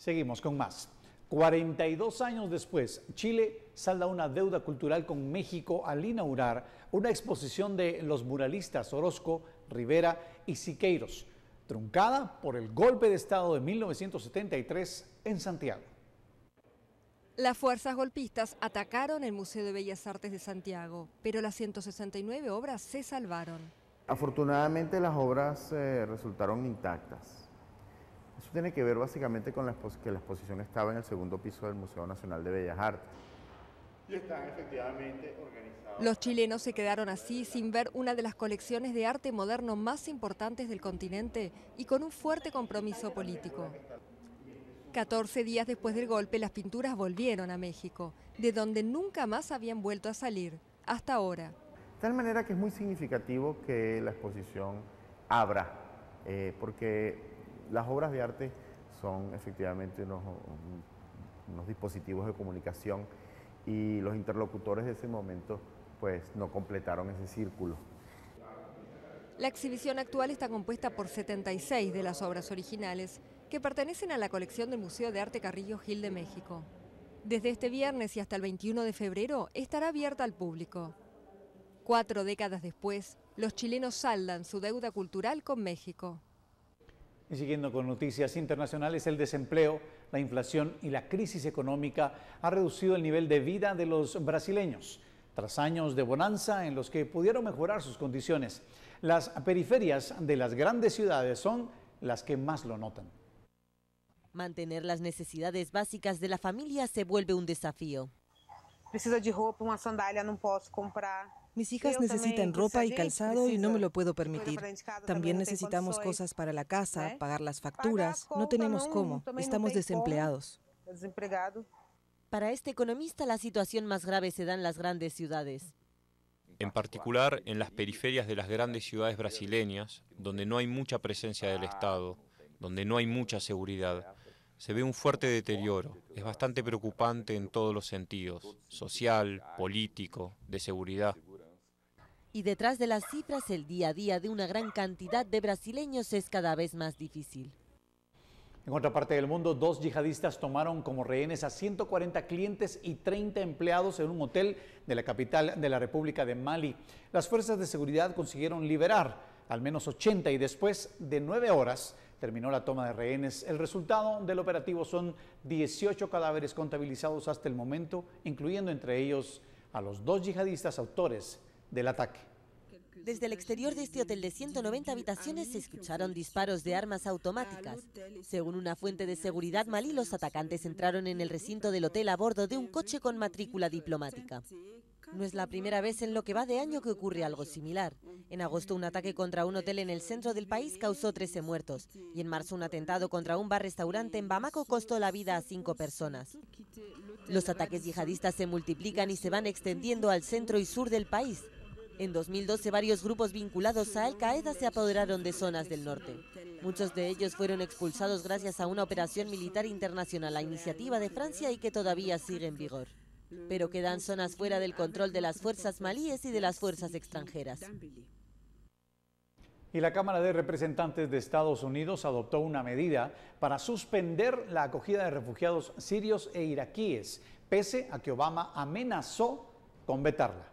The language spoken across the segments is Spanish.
Seguimos con más. 42 años después, Chile salda una deuda cultural con México al inaugurar una exposición de los muralistas Orozco, Rivera y Siqueiros, truncada por el golpe de Estado de 1973 en Santiago. Las fuerzas golpistas atacaron el Museo de Bellas Artes de Santiago, pero las 169 obras se salvaron. Afortunadamente las obras eh, resultaron intactas eso tiene que ver básicamente con que la exposición estaba en el segundo piso del Museo Nacional de Bellas Artes. Los chilenos se quedaron así sin ver una de las colecciones de arte moderno más importantes del continente y con un fuerte compromiso político. 14 días después del golpe, las pinturas volvieron a México, de donde nunca más habían vuelto a salir, hasta ahora. De tal manera que es muy significativo que la exposición abra, eh, porque las obras de arte son efectivamente unos, dispositivos de comunicación y los interlocutores de ese momento pues no completaron ese círculo. La exhibición actual está compuesta por 76 de las obras originales que pertenecen a la colección del Museo de Arte Carrillo Gil de México. Desde este viernes y hasta el 21 de febrero estará abierta al público. Cuatro décadas después, los chilenos saldan su deuda cultural con México. Y siguiendo con noticias internacionales, el desempleo, la inflación y la crisis económica ha reducido el nivel de vida de los brasileños, tras años de bonanza en los que pudieron mejorar sus condiciones. Las periferias de las grandes ciudades son las que más lo notan. Mantener las necesidades básicas de la familia se vuelve un desafío. Preciso ropa, sandalia, no puedo comprar. Mis hijas necesitan ropa y calzado y no me lo puedo permitir. También necesitamos cosas para la casa, ¿eh? pagar las facturas. No tenemos cómo. Estamos desempleados. Para este economista, la situación más grave se da en las grandes ciudades. En particular en las periferias de las grandes ciudades brasileñas, donde no hay mucha presencia del Estado, donde no hay mucha seguridad, se ve un fuerte deterioro. Es bastante preocupante en todos los sentidos, social, político, de seguridad y detrás de las cifras el día a día de una gran cantidad de brasileños es cada vez más difícil. En otra parte del mundo, dos yihadistas tomaron como rehenes a 140 clientes y 30 empleados en un hotel de la capital de la República de Mali. Las fuerzas de seguridad consiguieron liberar al menos 80 y después de nueve horas terminó la toma de rehenes. El resultado del operativo son 18 cadáveres contabilizados hasta el momento, incluyendo entre ellos a los dos yihadistas autores del ataque. Desde el exterior de este hotel de 190 habitaciones se escucharon disparos de armas automáticas. Según una fuente de seguridad malí, los atacantes entraron en el recinto del hotel a bordo de un coche con matrícula diplomática. No es la primera vez en lo que va de año que ocurre algo similar. En agosto un ataque contra un hotel en el centro del país causó 13 muertos y en marzo un atentado contra un bar-restaurante en Bamako costó la vida a cinco personas. Los ataques yihadistas se multiplican y se van extendiendo al centro y sur del país. En 2012 varios grupos vinculados a Al Qaeda se apoderaron de zonas del norte. Muchos de ellos fueron expulsados gracias a una operación militar internacional a iniciativa de Francia y que todavía sigue en vigor. Pero quedan zonas fuera del control de las fuerzas malíes y de las fuerzas extranjeras. Y la Cámara de Representantes de Estados Unidos adoptó una medida para suspender la acogida de refugiados sirios e iraquíes, pese a que Obama amenazó con vetarla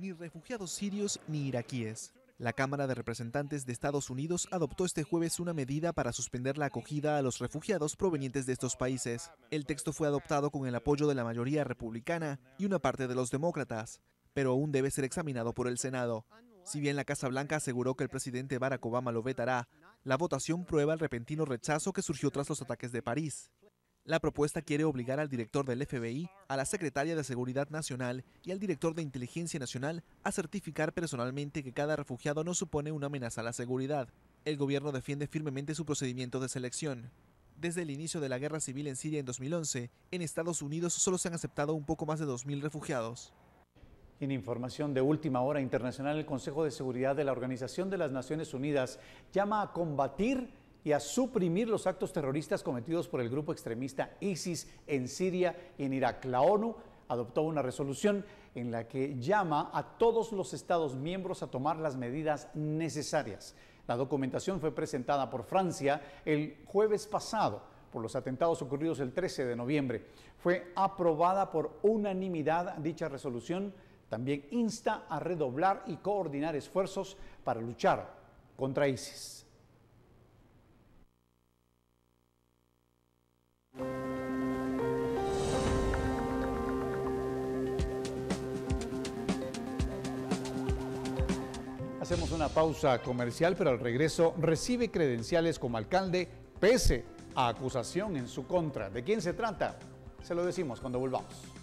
ni refugiados sirios ni iraquíes. La Cámara de Representantes de Estados Unidos adoptó este jueves una medida para suspender la acogida a los refugiados provenientes de estos países. El texto fue adoptado con el apoyo de la mayoría republicana y una parte de los demócratas, pero aún debe ser examinado por el Senado. Si bien la Casa Blanca aseguró que el presidente Barack Obama lo vetará, la votación prueba el repentino rechazo que surgió tras los ataques de París. La propuesta quiere obligar al director del FBI, a la secretaria de Seguridad Nacional y al director de Inteligencia Nacional a certificar personalmente que cada refugiado no supone una amenaza a la seguridad. El gobierno defiende firmemente su procedimiento de selección. Desde el inicio de la guerra civil en Siria en 2011, en Estados Unidos solo se han aceptado un poco más de 2.000 refugiados. En información de última hora internacional, el Consejo de Seguridad de la Organización de las Naciones Unidas llama a combatir y a suprimir los actos terroristas cometidos por el grupo extremista ISIS en Siria y en Irak. La ONU adoptó una resolución en la que llama a todos los Estados miembros a tomar las medidas necesarias. La documentación fue presentada por Francia el jueves pasado por los atentados ocurridos el 13 de noviembre. Fue aprobada por unanimidad dicha resolución. También insta a redoblar y coordinar esfuerzos para luchar contra ISIS. Hacemos una pausa comercial, pero al regreso recibe credenciales como alcalde pese a acusación en su contra. ¿De quién se trata? Se lo decimos cuando volvamos.